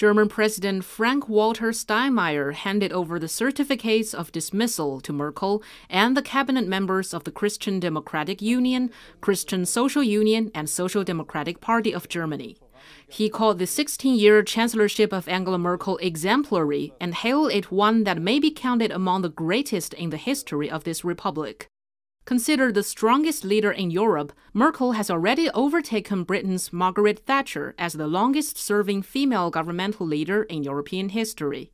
German President Frank Walter Steinmeier handed over the certificates of dismissal to Merkel and the cabinet members of the Christian Democratic Union, Christian Social Union, and Social Democratic Party of Germany. He called the 16 year chancellorship of Angela Merkel exemplary and hailed it one that may be counted among the greatest in the history of this republic. Considered the strongest leader in Europe, Merkel has already overtaken Britain's Margaret Thatcher as the longest serving female governmental leader in European history.